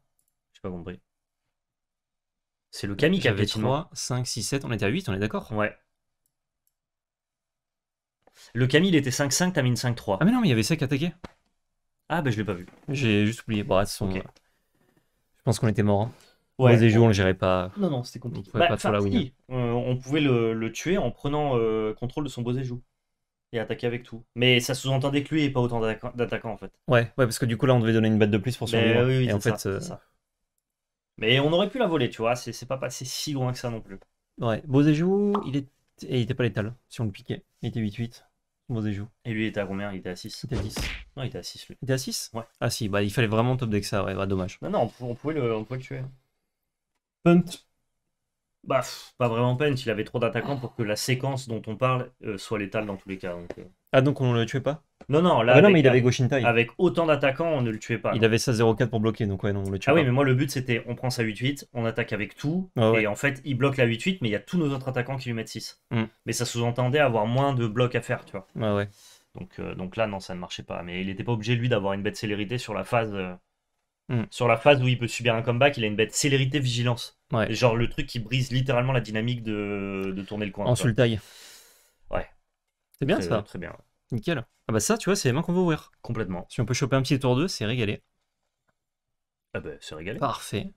[SPEAKER 1] J'ai pas compris. C'est le bah, Camille qui a le piétinement. 3, 5, 6, 7. On était à 8, on est d'accord Ouais. Le Camille, il était 5-5, t'as mis une 5-3. Ah, mais non, mais il y avait ça qui attaquait. Ah, bah je l'ai pas vu. J'ai juste oublié. Bon, son... Euh, je pense qu'on était mort. Hein. Ouais, les éjoues on le gérait pas. Non, non, c'était compliqué. On pouvait, le, tuer en prenant euh, contrôle de son beau -éjou et attaquer avec tout. Mais ça sous-entendait que lui et pas autant d'attaquants en fait. Ouais, ouais, parce que du coup là on devait donner une batte de plus pour son Oui, et en fait, euh, ça, Mais on aurait pu la voler, tu vois, c'est pas passé si loin que ça non plus. Ouais, Bozéjou, il, est... il était pas létal si on le piquait. Il était 8-8, Bozéjou. Et lui il était à combien Il était à 6. Il était à 10. Non, il était à 6 lui. Il était à 6 Ouais. Ah si, bah il fallait vraiment top que ça, ouais, bah dommage. Non, non, on pouvait, le, on pouvait le tuer. Punt. Bah, pas vraiment peine, s'il avait trop d'attaquants pour que la séquence dont on parle euh, soit létale dans tous les cas. Euh. Ah, donc on ne le tuait pas Non, non, là. Ah, avec, non, mais il avait Avec autant d'attaquants, on ne le tuait pas. Il avait ça 0,4 pour bloquer, donc non, on le tuait ah, pas. Ah oui, mais moi, le but, c'était on prend sa 8-8, on attaque avec tout, ah et en fait, il bloque la 8-8, mais il y a tous nos autres attaquants qui lui mettent 6. Mm. Mais ça sous-entendait avoir moins de blocs à faire, tu vois. Ah ouais. Donc, euh, donc là, non, ça ne marchait pas. Mais il n'était pas obligé, lui, d'avoir une bête célérité sur la phase Mm. Sur la phase où il peut subir un comeback, il a une bête célérité, vigilance. Genre le truc qui brise littéralement la dynamique de, de tourner le coin. En le taille. Ouais. C'est bien ça. Très bien. Nickel. Ah bah ça, tu vois, c'est les mains qu'on veut ouvrir. Complètement. Si on peut choper un petit tour 2, c'est régalé. Ah bah c'est régalé. Parfait.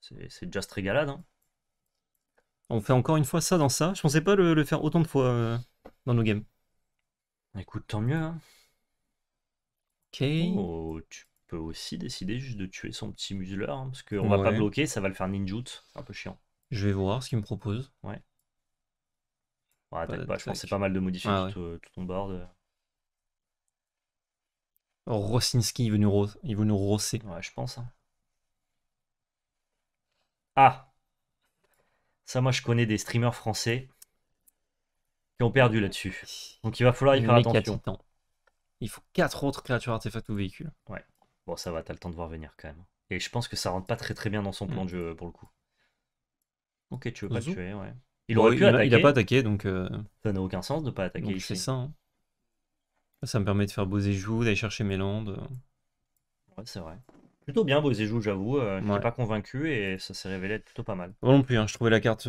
[SPEAKER 1] C'est juste régalade. Hein. On fait encore une fois ça dans ça. Je pensais pas le, faire autant de fois euh, dans nos games. Écoute, tant mieux. Hein. Ok. Oh, tu aussi décider juste de tuer son petit museleur, parce hein, parce qu'on va pas bloquer, ça va le faire ninjut un peu chiant. Je vais voir ce qu'il me propose. Ouais, bah, je pense c'est pas mal de modifier ah euh, tout, ton board. Euh. Rosinski, il veut nous, nous rosser. je pense. à hein. Ah Ça, moi, je connais des streamers français qui ont perdu là-dessus. Donc, il va falloir y faire Il faut quatre autres créatures, artefacts ou véhicules. Ouais. Bon, ça va, t'as le temps de voir venir quand même. Et je pense que ça rentre pas très très bien dans son plan de mm. jeu pour le coup. Ok, tu veux pas le tuer, ouais. Il aurait pu il A, pas attaqué, donc. Euh, ça n'a aucun sens de pas attaquer donc, ici. C'est ça. Hein. Ça me permet de faire et joue d'aller chercher mes landes. Euh. Ouais, c'est vrai. Plutôt bien et joue j'avoue. Euh, je pas convaincu et ça s'est révélé être plutôt pas mal. Bon non plus, hein, je trouvais la carte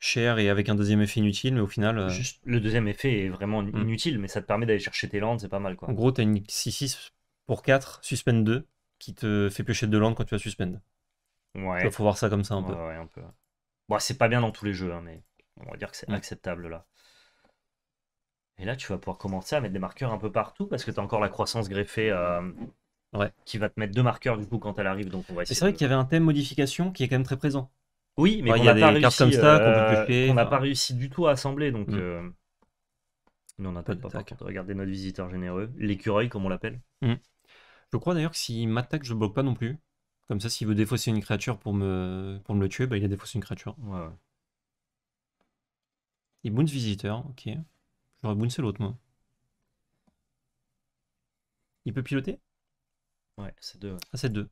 [SPEAKER 1] chère et avec un deuxième effet inutile, mais au final. le deuxième effet est vraiment mm. inutile, mais ça te permet d'aller chercher tes landes, c'est pas mal quoi. En gros, t'as une 6-6 pour 4, suspend 2, qui te fait piocher de land quand tu vas suspend. Ouais. Il faut voir ça comme ça un peu. Ouais, un peu. Bon, c'est pas bien dans tous les jeux, hein, mais on va dire que c'est acceptable là. Et là, tu vas pouvoir commencer à mettre des marqueurs un peu partout parce que tu as encore la croissance greffée euh, qui va te mettre deux marqueurs du coup quand elle arrive. Donc on va C'est vrai qu'il y avait un thème modification qui est quand même très présent. Oui, mais il y a, des cartes comme ça qu'on euh, on n'a pas réussi du tout à assembler. Donc, mm. euh, on n'a pas, de, Regardez notre visiteur généreux, l'écureuil comme on l'appelle. Mm. Je crois d'ailleurs que s'il m'attaque, je bloque pas non plus. Comme ça, s'il veut défausser une créature pour me, pour me le tuer, bah, il a défaussé une créature. Ouais. ouais. visiteur, ok. J'aurais bouncé l'autre, moi. Il peut piloter Ouais, c'est 2. Ah, c'est 2.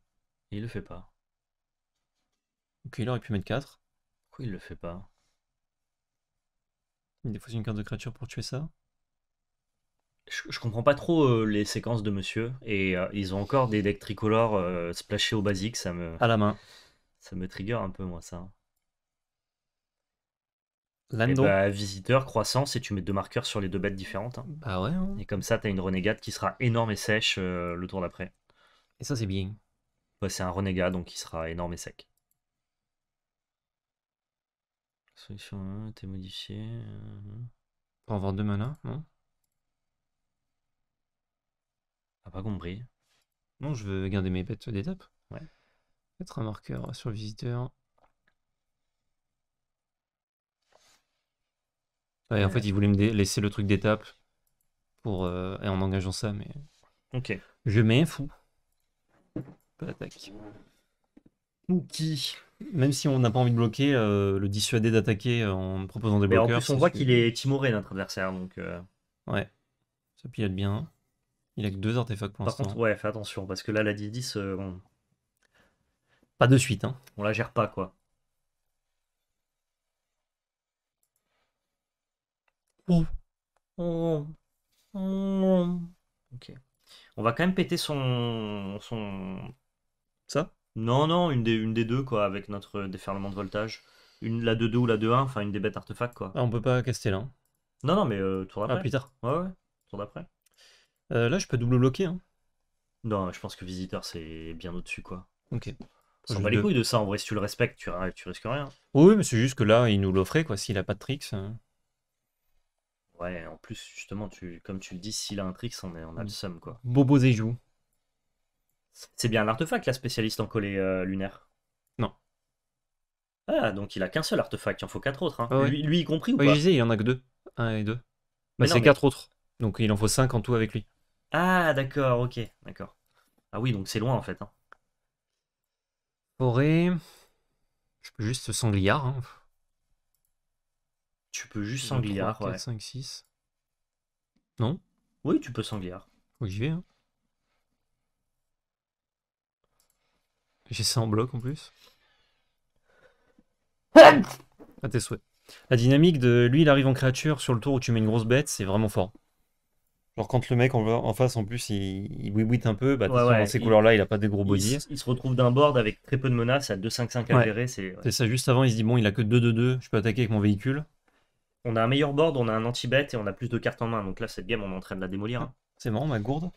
[SPEAKER 1] Et il le fait pas. Ok, il aurait pu mettre 4. Pourquoi il le fait pas Il défausse une carte de créature pour tuer ça je, comprends pas trop euh, les séquences de monsieur et euh, ils ont encore des decks tricolores euh, splashés au basique, ça me à la main. Ça me trigger un peu moi ça. Hein. Eh Lando. Bah, visiteur, croissance, et tu mets deux marqueurs sur les deux bêtes différentes. Hein. Bah ouais. Hein. Et comme ça, t'as une renégate qui sera énorme et sèche le tour d'après. Et ça, c'est bien. c'est un renégat, donc il sera énorme et sec. Solution 1, t'es modifié. Pour avoir deux manas, non pas compris. Non, je veux garder mes pets d'étape. Ouais. Mettre un marqueur sur le visiteur. en euh. fait, il voulait me laisser le truc d'étape pour euh, en engageant ça, mais. Ok. Je mets un fou. Pas d'attaque. Qui, même si on n'a pas envie de bloquer, euh, le dissuader d'attaquer en proposant des mais En plus, on voit qu'il est timoré notre adversaire, donc. Euh... Ouais. Ça pilote bien. Il a que deux artefacts pour l'instant. Par contre, ouais, fais attention, parce que là, la 10-10, euh, pas de suite. Hein. On la gère pas, quoi. Oh. Ok. On va quand même péter son. son... Ça Non, non, une des, une des deux, quoi, avec notre déferlement de voltage. Une, la 2-2 ou la 2-1, enfin une des bêtes artefacts, quoi. Ah, on peut pas caster là. Hein. Non, non, mais euh, tour ah, d'après. Ah, plus tard. Ouais, ouais, tour d'après. Euh, là, je peux double bloquer. Hein. Non, je pense que visiteur, c'est bien au-dessus, quoi. Ok. On s'en les couilles de ça, en vrai, si tu le respectes, tu, risques rien. Oui, mais c'est juste que là, il nous l'offrait, quoi, s'il a pas de tricks. Hein. Ouais, en plus, justement, tu, comme tu le dis, s'il a un tricks, on, est, on a le somme, quoi. Bobo Zéjou. C'est bien un artefact, la spécialiste en coller euh, lunaire Non. Ah, donc il a qu'un seul artefact, il en faut quatre autres. Hein. Ah lui, y compris ou pas je disais, il en a que deux. Un et deux. Bah, c'est quatre autres. Donc il en faut cinq en tout avec lui. Ah, d'accord, ok, d'accord. Ah oui, donc c'est loin en fait. Hein. Forêt. Je peux juste sangliard. Hein. Tu peux juste sangliard, 3, 4, 5, 6. Non Oui, tu peux sangliard. Oui j'y vais. Hein. J'ai ça en bloc en plus. Ah tes souhaits. La dynamique de lui, il arrive en créature sur le tour où tu mets une grosse bête, c'est vraiment fort. Alors quand le mec en, face en plus il, oui un peu, bah, ces couleurs-là il a pas des gros body. Il, se retrouve d'un board avec très peu de menaces à 2-5-5 à gérer. C'est ça juste avant il se dit bon il a que 2-2-2, je peux attaquer avec mon véhicule. On a un meilleur board, on a un anti-bet et on a plus de cartes en main. Donc là cette game on est en train de la démolir. Hein. Ah, c'est marrant ma gourde.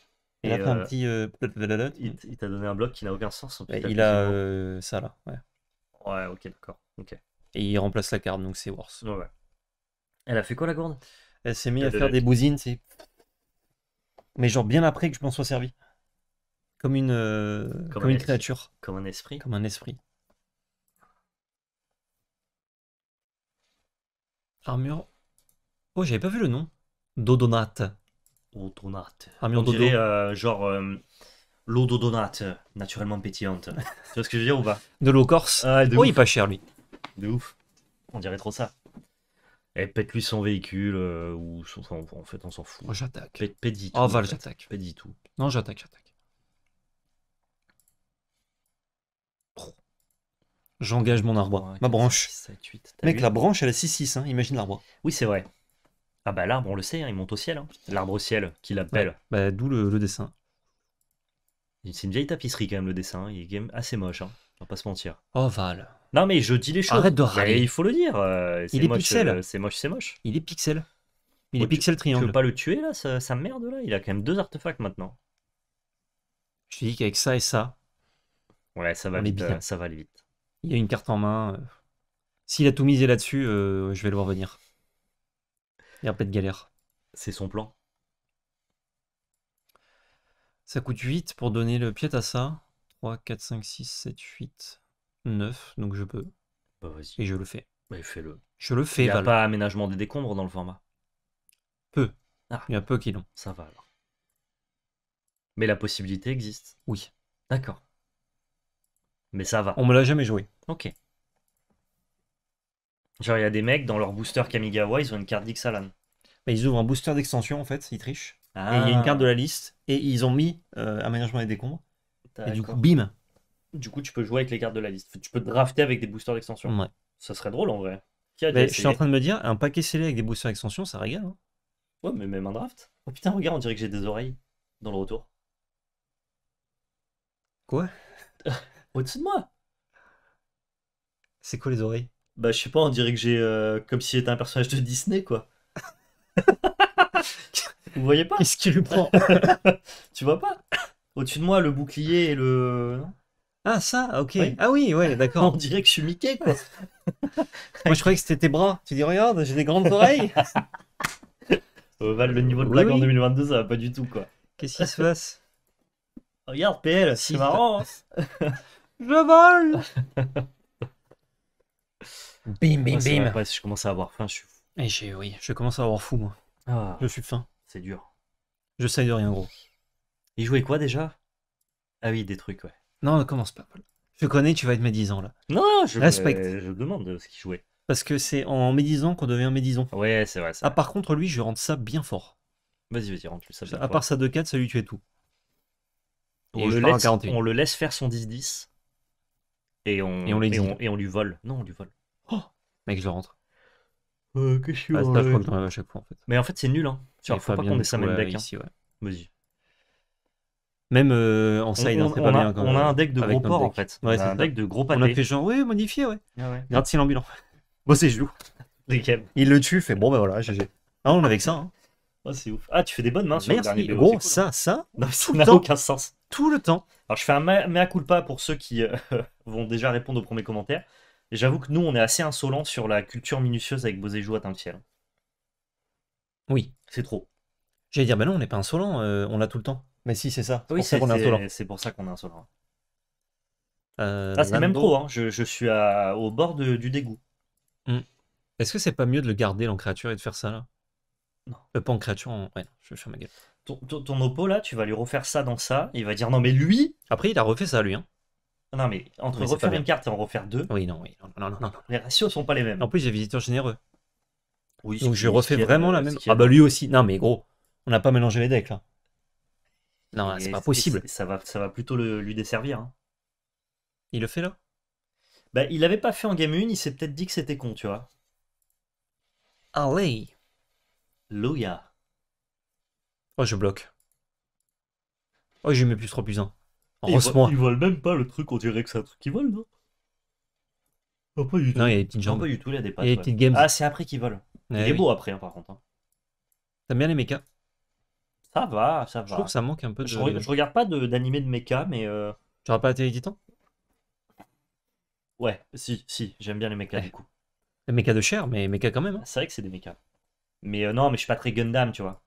[SPEAKER 1] il a un petit. Il t'a donné un bloc qui n'a aucun sens. En bah, il a euh, ça là, ouais. Ouais, ok, d'accord. ok Et il remplace la carte, donc c'est worse. Ouais, Elle a fait quoi la gourde Elle s'est mise à faire des bousines, c'est mais genre bien après que je m'en sois servi. Comme une, euh, comme, une créature. Comme un esprit. Comme un esprit. Armure. Oh, j'avais pas vu le nom. Dodonate. Dodonate. Armure On euh, genre euh, l'eau dodonate, naturellement pétillante. tu vois ce que je veux dire ou pas De l'eau corse. Ah, oh, il est pas cher lui. De ouf. On dirait trop ça. Et eh, pète lui son véhicule, euh, ou son- en fait on s'en fout. Oh, j'attaque. Pète, Oh, Val, j'attaque. Pète tout. Non, j'attaque, j'attaque. J'engage mon arbre, ma branche. 7, 8. Mec, la branche, elle a 6-6, hein, imagine l'arbre. Oui, c'est vrai. Ah bah l'arbre, on le sait, hein, il monte au ciel. Hein. L'arbre au ciel, qu'il appelle. Bah, d'où le, le dessin. C'est une vieille tapisserie quand même le dessin, il est assez moche, hein. on va pas se mentir. Oh, Val. Non, mais je dis les choses. Arrête de râler. il faut le dire. Euh, il est pixel. Euh, c'est moche, c'est moche. Il est pixel. Il oh, est pixel triangle. Tu veux pas le tuer là, sa, merde là Il a quand même deux artefacts maintenant. Je te dis qu'avec ça et ça. Ouais, ça va vite. Euh, ça va aller vite. Il y a une carte en main. S'il a tout misé là-dessus, je vais le voir venir. Il n'y a pas de galère. C'est son plan. Ça coûte 8 pour donner le pied à ça. 3, 4, 5, 6, 7, 8. 9, donc je peux. Bah, et je le fais. Bah, le Je le fais. Il n'y a pas aménagement des décombres dans le format. Peu. Ah. Il y a peu qui l'ont. Ça va alors. Mais la possibilité existe. Oui. D'accord. Mais ça va. On me l'a jamais joué. Ok. Genre, il y a des mecs dans leur booster Kamigawa, ils ont une carte d'Ixalan. ils ouvrent un booster d'extension en fait, ils trichent. Et il y a une ah. carte de la liste. Et ils ont mis euh, aménagement des décombres. Et du coup, bim, du coup, tu peux jouer avec les cartes de la liste. Tu peux drafter avec des boosters d'extension. Ouais. Ça serait drôle en vrai. Bah, je suis en train de me dire, un paquet scellé avec des boosters d'extension, ça régale. Hein. Ouais, mais même un draft. Oh putain, regarde, on dirait que j'ai des oreilles dans le retour. Quoi Au-dessus de moi C'est quoi les oreilles Bah, je sais pas, on dirait que j'ai. Euh, comme si j'étais un personnage de Disney, quoi. Vous voyez pas Qu'est-ce qu'il lui prend Tu vois pas Au-dessus de moi, le bouclier et le. Ah, ça, ok. Ah oui, ouais, d'accord. On dirait que je suis Mickey, quoi. Moi, je croyais que c'était tes bras. Tu dis, regarde, j'ai des grandes oreilles. Val, le niveau de blague en 2022, ça va pas du tout, quoi. Qu'est-ce qui se passe Regarde, PL, c'est marrant. Hein. je vole Bim, bim, ah, bim. je commence à avoir faim, je suis fou. Et eh, j'ai, oui, je commence à avoir fou, moi. Ah. je suis faim. C'est dur. Je sais de rien, gros. Il jouait quoi déjà Ah oui, des trucs, ouais. Non, ne commence pas, Paul. Je connais, tu vas être médisant là. Non, je respecte. je demande ce qu'il jouait. Parce que c'est en médisant qu'on devient médisant. Ouais, c'est vrai, Ah, par contre, lui, je rentre ça bien fort. Vas-y, vas-y, rentre ça bien. À part sa 2-4, ça lui es tout. on le, laisse, faire son 10-10. Et on, lui vole. Non, on lui vole. Oh Mec, je le rentre. que je suis à chaque fois en fait. Mais en fait, c'est nul. Hein. Il faut pas, qu'on ait ça même deck. Hein. Vas-y. Même euh, en side, on, hein, pas bien. on a un deck de gros ports en fait. Ouais, on a un deck de gros pâté. On a fait genre, oui, modifié, ouais. Ah ouais. l'ambulant. ambulant. Bon, c'est joue. Il le tue, fait bon, ben voilà, GG. Ah, on avait que ça. Hein. Oh, c'est ouf. Ah, tu fais des bonnes mains sur le dernier Merci. oh, ça, hein. ça, non, tout ça n'a aucun sens. Tout le temps. Alors, je fais un mea culpa pour ceux qui euh, vont déjà répondre aux premiers commentaires. J'avoue que nous, on est assez insolents sur la culture minutieuse avec joue à ciel. Oui. C'est trop. J'allais dire, ben non, on n'est pas insolent, euh, on l'a tout le temps. Mais si, c'est ça. C'est pour ça qu'on est insolent. C'est pour ça qu'on ah, c'est même pro, hein. je, suis au bord du dégoût. Hmm. Est-ce que c'est pas mieux de le garder en créature et de faire ça là Non. Euh, pas en créature, ouais, je vais faire ma gueule. Ton, ton, oppo là, tu vas lui refaire ça dans ça, il va dire non mais lui Après, il a refait ça lui. Hein. Non mais entre refaire une carte et en refaire deux. Oui, non, oui. Non, non, non, Les ratios sont pas les mêmes. En plus, j'ai visiteur généreux. Oui, Donc je refais vraiment la même. Ah bah lui aussi. Non mais gros, on n'a pas mélangé les decks là. Non, c'est pas possible. Ça va, ça va plutôt le, lui desservir. Hein. Il le fait là bah, il l'avait pas fait en game 1, il s'est peut-être dit que c'était con, tu vois. Allez Louia Oh, je bloque. Oh, j'ai mis plus 3 plus 1. Heureusement. Ils, volent même pas le truc, on dirait que c'est un truc qui vole non oh, pas du tout. Non, il y a des petites jambes. pas du tout, il y a des petites games. Ah, c'est après qu'ils volent. il eh est beau après, hein, par contre. Hein. T'aimes bien les mechas ça va, ça va. Je trouve que ça manque un peu de. Je, je regarde pas d'animé de, de mecha, mais. Euh, tu n'auras pas été Titan Ouais, si, si, j'aime bien les mechas du coup. Les mechas de chair, mais méca quand même. Hein. C'est vrai que c'est des mechas. Mais euh, non, mais je suis pas très Gundam, tu vois.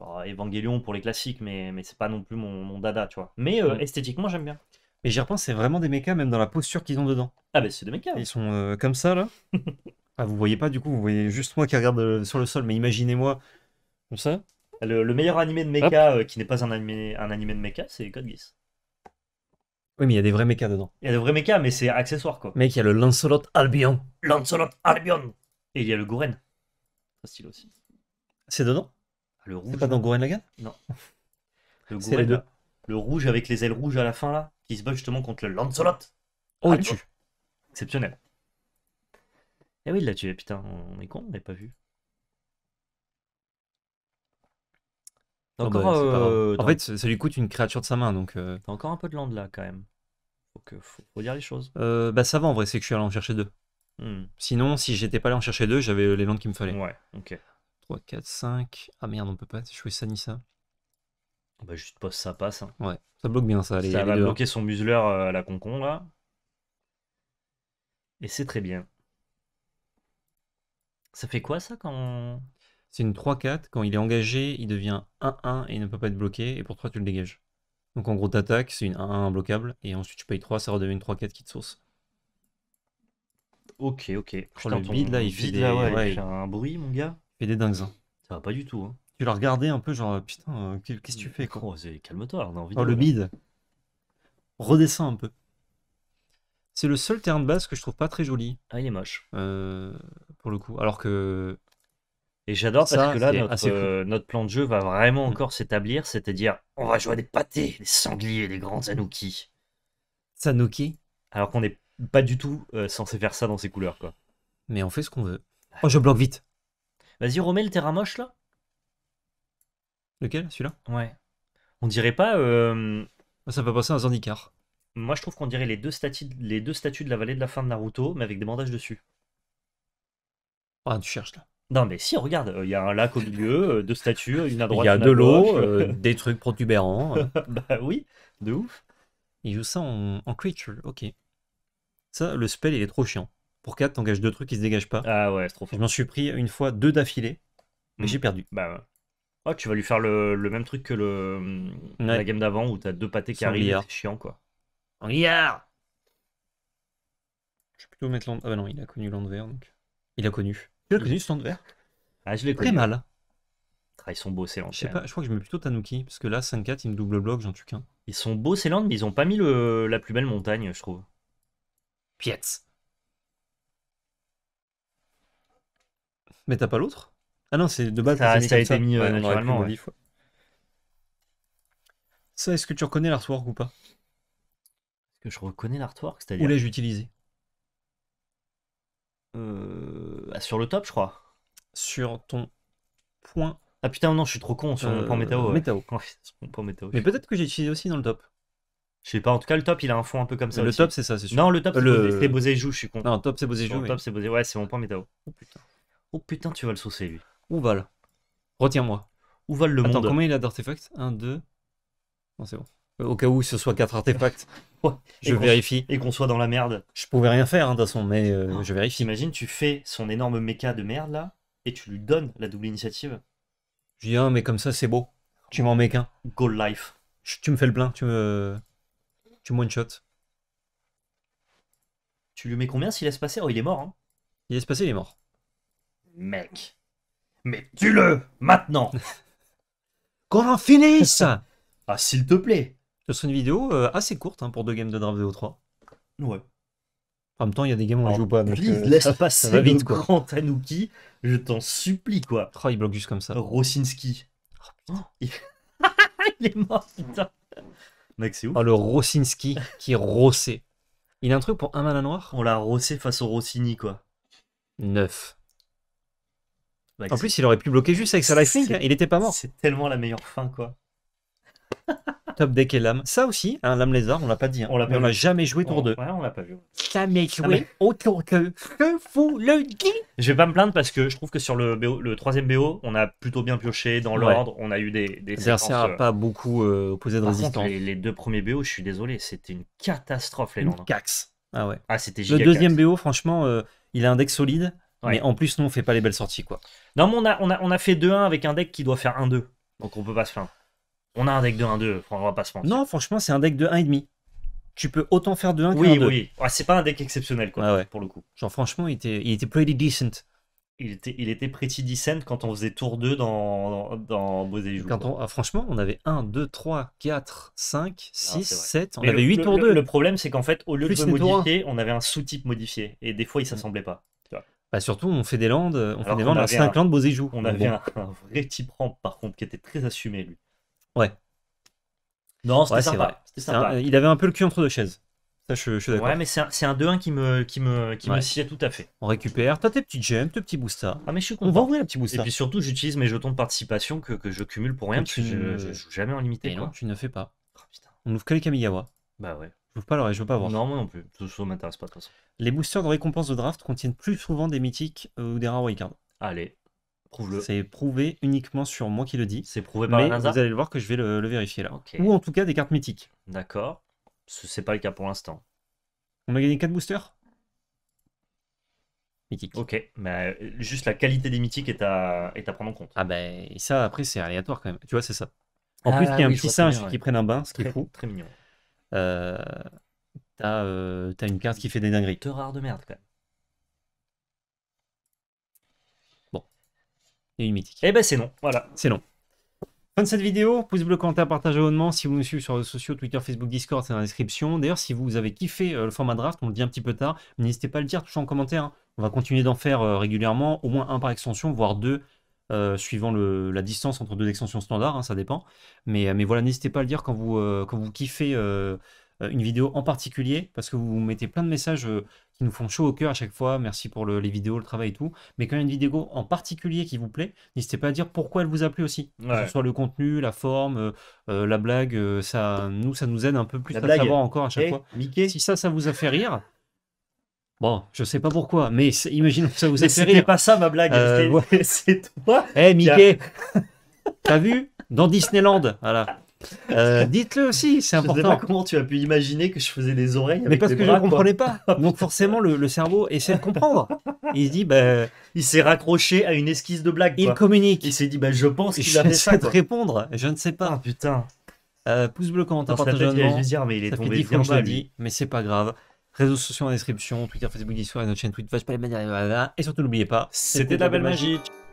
[SPEAKER 1] Euh, Evangelion pour les classiques, mais, mais c'est pas non plus mon, dada, tu vois. Mais mm. esthétiquement, j'aime bien. Mais j'y repense, c'est vraiment des mechas, même dans la posture qu'ils ont dedans. Ah, bah c'est des mechas. Ils sont comme ça, là. ah, vous voyez pas, du coup, vous voyez juste moi qui regarde sur le sol, mais imaginez-moi comme ça. Le, meilleur animé de mecha euh, qui n'est pas un animé, un de mecha, c'est Code Geass. Oui, mais il y a des vrais Mecha dedans. Il y a des vrais mais c'est accessoire quoi. Mec, il y a le Lancelot Albion. Lancelot Albion Et il y a le Goren. aussi. C'est dedans ah, Le rouge. C'est pas dans Goren Lagan Non. Le les le rouge avec les ailes rouges à la fin là, qui se bat justement contre le Lancelot. Oh, il tue. Exceptionnel. Eh oui, il l'a tué, putain, on est con, on n'est pas vu.
[SPEAKER 2] Ah encore, bah, euh, en fait,
[SPEAKER 1] ça lui coûte une créature de sa main, donc. Euh. T'as encore un peu de land là, quand même. Faut, Faut... dire les choses. Euh, bah ça va en vrai, c'est que je suis allé en chercher deux. Hmm. Sinon, si j'étais pas allé en chercher deux, j'avais les landes qu'il me fallait. Ouais, ok. 3, 4, 5. Ah merde, on peut pas jouer ça ni ça. Bah juste poste ça passe. Hein. Ouais, ça bloque bien ça. Les, ça va hein. bloquer son museleur à la concon là. Et c'est très bien. Ça fait quoi ça quand c'est une 3-4. Quand il est engagé, il devient 1-1 et ne peut pas être bloqué. Et pour 3, tu le dégages. Donc en gros, t'attaques, c'est une 1-1 bloquable. Et ensuite, tu payes 3, ça redevient une 3-4 qui te source. Ok, ok. le là, il fait, des... il fait un bruit, mon gars. fait des dingues. Hein. Ça va pas du tout. Hein. Tu l'as regardé un peu, genre, putain, euh, qu'est-ce que tu fais quoi oh, Calme-toi, on a envie de. Oh, le mid bide. Redescends un peu. C'est le seul terrain de base que je trouve pas très joli. Ah, il est moche. Euh, pour le coup. Alors que et j'adore parce que là, euh, notre, plan de jeu va vraiment mm. encore s'établir, c'est-à-dire on va jouer à des pâtés, des sangliers, des grands Zanuki. Sanuki. Alors qu'on n'est pas du tout euh, censé faire ça dans ces couleurs, quoi. Mais on fait ce qu'on veut. Oh, je bloque vite. Vas-y, remets le terrain moche, là. Lequel Celui-là Ouais. On dirait pas... Euh, ah, ça va passer un Zandikar. Moi, je trouve qu'on dirait les deux, statues, les deux statues de la vallée de la fin de Naruto, mais avec des bandages dessus. Ah, tu cherches, là. Non, mais si, regarde, euh, il y a un lac au milieu, euh, deux statues, une à droite. Il y a de l'eau, euh, des trucs protubérants. bah oui, de ouf. Il joue ça en, creature, ok. Ça, le spell, il est trop chiant. Pour 4, t'engages deux trucs qui se dégagent pas. Ah ouais, c'est trop Je m'en suis pris une fois deux d'affilée, mais hmm. j'ai perdu. Bah ouais. Ah, tu vas lui faire le, même truc que le, la game d'avant où t'as deux pâtés qui arrivent, c'est chiant quoi. En liard Je vais plutôt mettre l'onde. Ah bah non, il a connu Land vert, donc. Il a connu. Tu l'as connu ce temps de ah, Je l'ai Très mal. Ah, ils sont beaux ces Landes. Je pas, je crois que je mets plutôt Tanuki, parce que là, 5-4, ils me double bloque j'en tue qu'un. Ils sont beaux ces Landes, mais ils ont pas mis la plus belle montagne, je trouve. Pietz. Mais t'as pas l'autre Ah non, c'est de base. Ça, ça a été mis euh, naturellement. Ça, est-ce que tu reconnais l'artwork ou pas Est-ce que je reconnais l'artwork, c'est-à-dire Ou l'ai-je utilisé euh, sur le top, je crois. Sur ton point. Ah putain, non, je suis trop con sur mon point météo. Mais peut-être que j'ai utilisé aussi dans le top. Je sais pas, en tout cas, le top, il a un fond un peu comme ça. le top, c'est ça, c'est sûr. Non, le top, c'est euh, Le- Bosé- Joue, je suis con. Non, top, c'est Bosé Joue. le top, c'est Bosé. Ouais, c'est mon point météo. Oh putain. Oh putain, tu vas le saucer, lui. Où Retiens-moi. Où va le Attends, combien il a d'artefacts 1, 2. Non, c'est bon au cas où ce soit quatre artefacts. Je vérifie. Et qu'on soit dans la merde. Je pouvais rien faire, hein, de toute façon, mais euh, ah, je vérifie. T'imagines, tu fais son énorme méca de merde, là, et tu lui donnes la double initiative. Je dis, ah, mais comme ça, c'est beau. Tu m'en mets qu'un. Go life. tu me fais le plein, tu me. Tu me one-shot. Tu lui mets combien s'il laisse passer Oh, il est mort, hein. Il laisse passer, il est mort. Mec. Mais tu le Maintenant Qu'on en finisse Ah, s'il te plaît ce une vidéo euh, assez courte hein, pour deux games de Draft VO3. Ouais. En même temps, il y a des games où on joue pas. Euh, laisse passer va vite, quoi. grand Tanuki. Je t'en supplie, quoi. Oh, il bloque juste comme ça. Rosinski. Oh, oh, il... est mort, putain. Mec, c'est où oh, le Rosinski qui est rossé. Il a un truc pour un malin noir On l'a rossé face au Rossini, quoi. 9. en plus, il aurait pu bloquer juste avec sa lightning. Hein. Il était pas mort. C'est tellement la meilleure fin, quoi. Top Deck et Lame. Ça aussi, Un hein, Lame Lézard, on l'a pas dit. Hein. On l'a jamais joué tour 2. Ouais, on l'a pas joué. Jamais joué autour que je vous le dis. Je vais pas me plaindre parce que je trouve que sur le, BO, le troisième BO, on a plutôt bien pioché dans l'ordre. On a eu des. des euh, pas beaucoup euh, opposé de résistance. les, deux premiers BO, je suis désolé, c'était une catastrophe, les Landes. Cax. Ah ouais. Ah, c'était Le deuxième BO, franchement, euh, il a un deck solide. Mais en plus, nous, on fait pas les belles sorties, quoi. Non, mais on a, on a, on a fait 2-1 avec un deck qui doit faire 1-2. Donc on peut pas se plaindre. On a un deck de 1-2, on va pas se mentir. Non, franchement, c'est un deck de 1,5. Tu peux autant faire de 1 que oui, 2 Oui, oui. Ah, c'est pas un deck exceptionnel, quoi, ah pour le coup. Genre, franchement, il était, il était pretty decent. Il était, il était pretty decent quand on faisait tour 2 dans, dans, dans Quand on, ah, franchement, on avait 1, 2, 3, 4, 5, 6, 7, on avait 8 2. Le problème, c'est qu'en fait, au lieu de modifier, on avait un sous-type modifié. Et des fois, il s'assemblait pas. Bah surtout, on fait des landes, on fait des landes à 5 landes On avait un, vrai type ramp, par contre, qui était très assumé, lui. Ouais.
[SPEAKER 2] Non, c'était sympa.
[SPEAKER 1] il avait un peu le cul entre deux chaises. Ça, je, d'accord. ouais, mais c'est un, 2-1 qui me, qui me, qui me tout à fait. On récupère. T'as tes petites gemmes, tes petits boosters. Ah, mais je suis content. On va ouvrir les petit boosters. Et puis surtout, j'utilise mes jetons de participation que, que je cumule pour rien, parce que je, joue jamais en limité. non, tu ne fais pas. Oh, on ouvre que les Kamigawa. Bah ouais. Je veux pas l'oreille, je veux pas voir. Non, moi non plus. Tout ça m'intéresse pas de toute façon. Les boosters de récompense de draft contiennent plus souvent des mythiques euh, ou des rares wildcards. Allez. C'est prouvé uniquement sur moi qui le dis. C'est prouvé par mais Vous allez le voir que je vais le, vérifier là. Ou en tout cas des cartes mythiques. D'accord. ce C'est pas le cas pour l'instant. On a gagné 4 boosters Mythique. Ok, mais euh, juste la qualité des mythiques est à, prendre en compte. Ah ben, ça après c'est aléatoire quand même. Tu vois, c'est ça. En ah plus, il y a un petit singe qui prenne un bain, ce qui est fou. Très mignon. Euh, euh, t'as une carte qui fait des dingueries. Te rare de merde quand même. et une mythique. Eh ben c'est non, voilà. C'est non. Fin de cette vidéo, pouce bleu, commentaire, partage, abonnement. Si vous nous suivez sur les sociaux, Twitter, Facebook, Discord, c'est dans la description. D'ailleurs, si vous avez kiffé euh, le format draft, on le dit un petit peu tard, n'hésitez pas à le dire toujours en commentaire. Hein. On va continuer d'en faire euh, régulièrement, au moins un par extension, voire deux, euh, suivant la distance entre deux extensions standards, hein, ça dépend. Mais, voilà, n'hésitez pas à le dire quand vous, quand vous kiffez. Euh, une vidéo en particulier, parce que vous mettez plein de messages euh, qui nous font chaud au cœur à chaque fois, merci pour les vidéos, le travail et tout, mais quand il y a une vidéo en particulier qui vous plaît, n'hésitez pas à dire pourquoi elle vous a plu aussi, que ce soit le contenu, la forme, euh, la blague, ça nous, ça nous aide un peu plus à savoir encore à chaque eh, fois. Mickey. Si ça, ça vous a fait rire, Bon, je sais pas pourquoi, mais imaginons que ça vous a fait C'était pas ça ma blague, c'est toi. Eh, Mickey, t'as vu Dans Disneyland, voilà. Dites-le aussi, c'est important. Je sais pas comment tu as pu imaginer que je faisais des oreilles. Avec Mais parce que je ne comprenais pas. Donc forcément, le, cerveau essaie de comprendre. Il dit, bah, il s'est raccroché à une esquisse de blague. Il communique. Il s'est dit, bah, je pense qu'il a fait ça. Je répondre. Je ne sais pas. putain. pouce bleu quand partagez partage dire, mais il est tombé dit, mais c'est pas grave. Réseaux sociaux en description, Twitter, Facebook, Discord et notre chaîne Twitch, pas les manières, et surtout n'oubliez pas, c'était la belle magie.